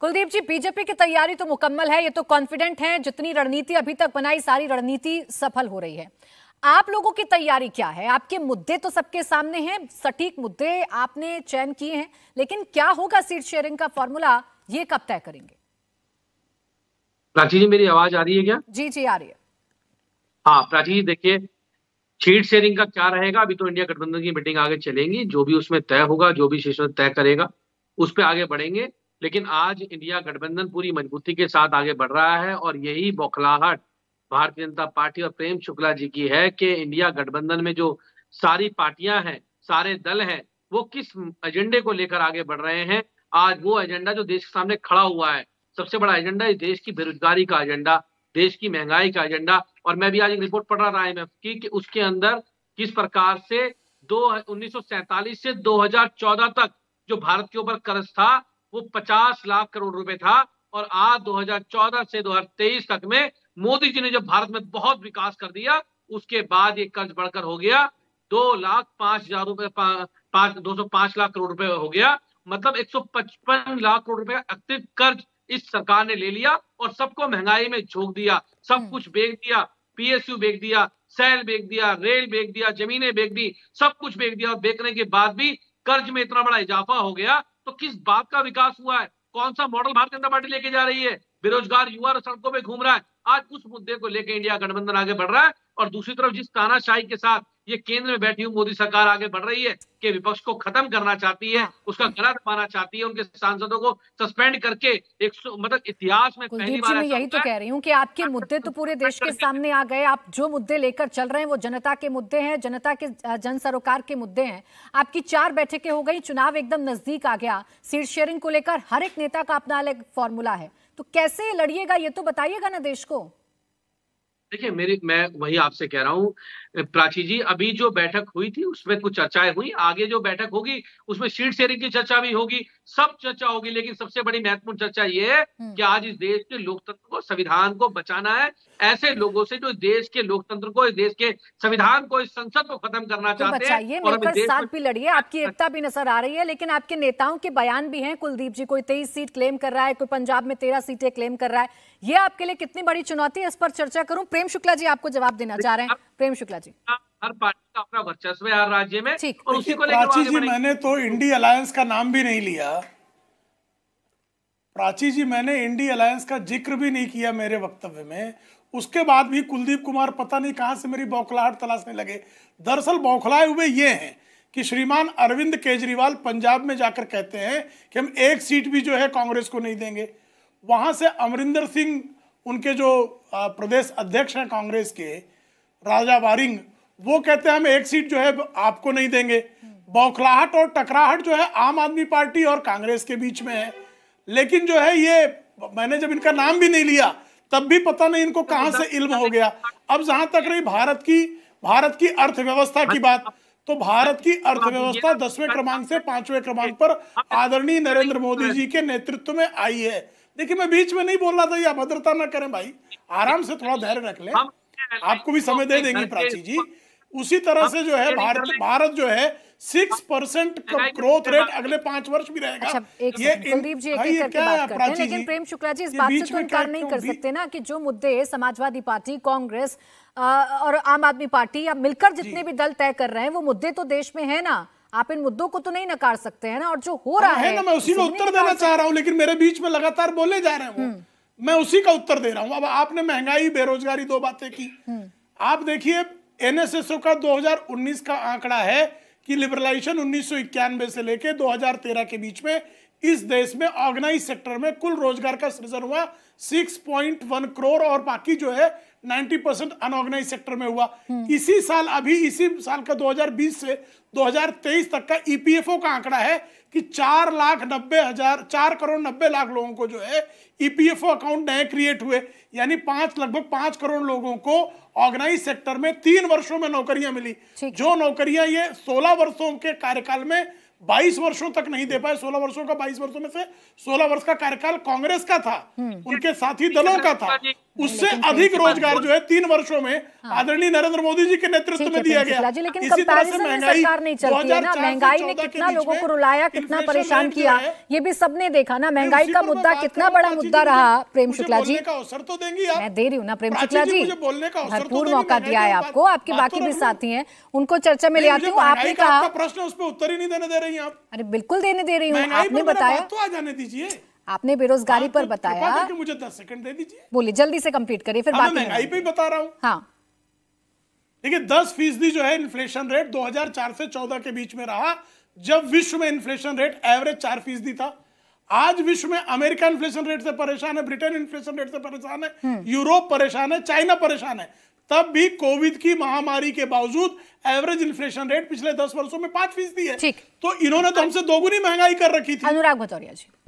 कुलदीप जी BJP की तैयारी तो मुकम्मल है ये तो कॉन्फिडेंट है जितनी रणनीति अभी तक बनाई सारी रणनीति सफल हो रही है आप लोगों की तैयारी क्या है आपके मुद्दे तो सबके सामने हैं सटीक मुद्दे आपने चयन किए हैं लेकिन क्या होगा सीट शेयरिंग का फॉर्मूला ये कब तय करेंगे प्राची जी मेरी आवाज आ रही है क्या जी जी आ रही है हाँ प्राची जी देखिए सीट शेयरिंग का क्या रहेगा अभी तो इंडिया गठबंधन की मीटिंग आगे चलेंगी जो भी उसमें तय होगा जो भी शीर्ष तय करेगा उस पर आगे बढ़ेंगे लेकिन आज इंडिया गठबंधन पूरी मजबूती के साथ आगे बढ़ रहा है और यही बौखलाहट भारतीय जनता पार्टी और प्रेम शुक्ला जी की है कि इंडिया गठबंधन में जो सारी पार्टियां हैं सारे दल हैं वो किस एजेंडे को लेकर आगे बढ़ रहे हैं आज वो एजेंडा जो देश के सामने खड़ा हुआ है सबसे बड़ा एजेंडा इस देश की बेरोजगारी का एजेंडा देश की महंगाई का एजेंडा और मैं भी आज एक रिपोर्ट पढ़ रहा था आईएमएफ की कि उसके अंदर किस प्रकार से दो उन्नीस से 2014 तक जो भारत के ऊपर कर्ज था वो 50 लाख करोड़ रुपए था और आज 2014 से 2023 तक में मोदी जी ने जब भारत में बहुत विकास कर दिया उसके बाद ये कर्ज बढ़कर हो गया दो लाख पांच हजार रुपए दो सौ पांच लाख करोड़ रुपए हो गया मतलब एक सौ पचपन लाख करोड़ रुपए अतिरिक्त कर्ज इस सरकार ने ले लिया और सबको महंगाई में झोंक दिया सब हम्म। कुछ बेच दिया पीएसयू बेच दिया सेल बेच दिया रेल बेच दिया जमीनें बेच दी सब कुछ बेच दिया और बेचने के बाद भी कर्ज में इतना बड़ा इजाफा हो गया तो किस बात का विकास हुआ है कौन सा मॉडल भारतीय जनता पार्टी लेके जा रही है बेरोजगार युवा सड़कों पर घूम रहा है आज उस मुद्दे को लेकर इंडिया गठबंधन आगे बढ़ रहा है और दूसरी तरफ जिस तानाशाही के साथ ये केंद्र में बैठी हुई मोदी सरकार आगे बढ़ रही है कि विपक्ष को खत्म करना चाहती है उसका गलत पाना चाहती है उनके सांसदों को सस्पेंड करके एक मतलब इतिहास में पहली बार मैं यही तो कह रही हूँ कि आपके मुद्दे तो पूरे देश के सामने आ गए आप जो मुद्दे लेकर चल रहे हैं वो जनता के मुद्दे हैं जनता के जन सरोकार के मुद्दे हैं आपकी चार बैठकें हो गई चुनाव एकदम नजदीक आ गया सीट शेयरिंग को लेकर हर एक नेता का अपना अलग फॉर्मूला है तो कैसे लड़िएगा ये तो बताइएगा ना देश को देखिए मेरी मैं वही आपसे कह रहा हूँ प्राची जी अभी जो बैठक हुई थी उसमें कुछ चर्चाएं हुई आगे जो बैठक होगी उसमें सीट शेयरिंग की चर्चा भी होगी सब चर्चा होगी लेकिन सबसे बड़ी महत्वपूर्ण चर्चा ये है हम्म। कि आज इस देश के लोकतंत्र को संविधान को बचाना है ऐसे लोगों से जो देश के लोकतंत्र को इस देश के संविधान को इस संसद को खत्म करना तो चाहते हैं और मिलकर साथ भी लड़िए आपकी एकता भी नजर आ रही है लेकिन आपके नेताओं के बयान भी हैं कुलदीप जी कोई तेईस सीट क्लेम कर रहा है कोई पंजाब में तेरह सीटें क्लेम कर रहा है ये आपके लिए कितनी बड़ी चुनौती है इस पर चर्चा करूं प्रेम शुक्ला जी आपको जवाब देना चाह रहे हैं प्रेम शुक्ला जी हर पार्टी का अपना वर्चस्व है हर राज्य में और उसी को प्राची जी मैंने तो इंडी अलायंस का नाम भी नहीं लिया प्राची जी मैंने इंडी अलायंस का जिक्र भी नहीं किया मेरे वक्तव्य में उसके बाद भी कुलदीप कुमार पता नहीं कहां से मेरी बौखलाहट तलाशने लगे दरअसल बौखलाए हुए ये हैं कि श्रीमान अरविंद केजरीवाल पंजाब में जाकर कहते हैं कि हम एक सीट भी जो है कांग्रेस को नहीं देंगे वहां से अमरिंदर सिंह उनके जो प्रदेश अध्यक्ष हैं कांग्रेस के राजा वारिंग वो कहते हैं हम एक सीट जो है आपको नहीं देंगे बौखलाहट और टकराहट जो है आम आदमी पार्टी और कांग्रेस के बीच में है लेकिन जो है ये मैंने जब इनका नाम भी नहीं लिया तब भी पता नहीं इनको कहां से इल्म हो गया अब जहां तक रही भारत की भारत की अर्थव्यवस्था की बात तो भारत की अर्थव्यवस्था दसवें क्रमांक से पांचवें क्रमांक पर आदरणीय नरेंद्र मोदी जी के नेतृत्व में आई है देखिए मैं बीच में नहीं बोल रहा था ये अभद्रता ना करें भाई आराम से थोड़ा धैर्य रख लें आपको भी समय दे देंगे प्राची जी उसी तरह हाँ, से जो है भारत भारत जो है सिक्स परसेंट ग्रोथ रेट अगले पांच वर्ष भी रहेगा अच्छा, एक ये कुलदीप जी एक एक करके बात करते हैं लेकिन प्रेम शुक्ला जी इस बात से तो इनकार नहीं कर सकते ना कि जो मुद्दे समाजवादी पार्टी कांग्रेस और आम आदमी पार्टी या मिलकर जितने भी दल तय कर रहे हैं वो मुद्दे तो देश में है ना आप इन मुद्दों को तो नहीं नकार सकते हैं ना और जो हो हाँ, रहा है ना मैं उसी में उत्तर देना चाह रहा हूँ लेकिन मेरे बीच में लगातार बोले जा रहे हैं हम्म। मैं उसी का उत्तर दे रहा हूँ अब आपने महंगाई बेरोजगारी दो बातें की हम्म। आप देखिए एनएसएसओ का 2019 का आंकड़ा है कि लिबरलाइजेशन उन्नीस से लेकर 2013 के बीच में इस देश में ऑर्गेनाइज सेक्टर में कुल रोजगार का सृजन हुआ 6.1 करोड़ और बाकी जो है 90 परसेंट अनऑर्गेनाइज सेक्टर में हुआ इसी साल अभी इसी साल का 2020 से 2023 तक का ईपीएफओ e का आंकड़ा है कि चार लाख नब्बे हजार चार करोड़ नब्बे लाख लोगों को जो है ईपीएफओ e अकाउंट नए क्रिएट हुए यानी पांच लगभग पांच करोड़ लोगों को ऑर्गेनाइज सेक्टर में तीन वर्षों में नौकरियां मिली जो नौकरियां ये सोलह वर्षों के कार्यकाल में 22 वर्षों तक नहीं दे पाए 16 वर्षों का 22 वर्षों में से 16 वर्ष का कार्यकाल कांग्रेस का था हम्म। उनके साथी दलों का था हाँ, उससे अधिक रोजगार जो है तीन वर्षों में हाँ। आदरणीय नरेंद्र मोदी जी के नेतृत्व में दिया गया लेकिन कंपैरिजन में सरकार नहीं चलती है ना महंगाई ने कितना लोगों को रुलाया कितना परेशान किया ये भी सबने देखा ना महंगाई का मुद्दा कितना बड़ा मुद्दा रहा प्रेम शुक्ला जी अवसर तो देंगी मैं दे रही हूँ ना प्रेम शुक्ला जी बोलने का तो भरपूर मौका दिया है आपको आपके बाकी तो भी साथी है उनको चर्चा में ले आती हूँ आपने कहा प्रश्न उस पर उत्तर ही नहीं देने दे रही है आप अरे बिल्कुल देने दे रही हूँ आपने बताया तो आ जाने दीजिए आपने बेरोजगारी पर तो बताया मुझे दस सेकंड दे दीजिए बोलिए जल्दी से कंप्लीट करिए फिर हाँ, बात महंगाई पे ही बता रहा हूँ हाँ देखिए दस फीसदी जो है इन्फ्लेशन रेट 2004 से 14 के बीच में रहा जब विश्व में इन्फ्लेशन रेट एवरेज चार फीसदी था आज विश्व में अमेरिका इन्फ्लेशन रेट से परेशान है ब्रिटेन इन्फ्लेशन रेट से परेशान है हम्म। यूरोप परेशान है चाइना परेशान है तब भी कोविड की महामारी के बावजूद एवरेज इन्फ्लेशन रेट पिछले दस वर्षों में पांच फीसदी है तो इन्होंने तो हमसे दोगुनी महंगाई कर रखी थी अनुराग भतौरिया जी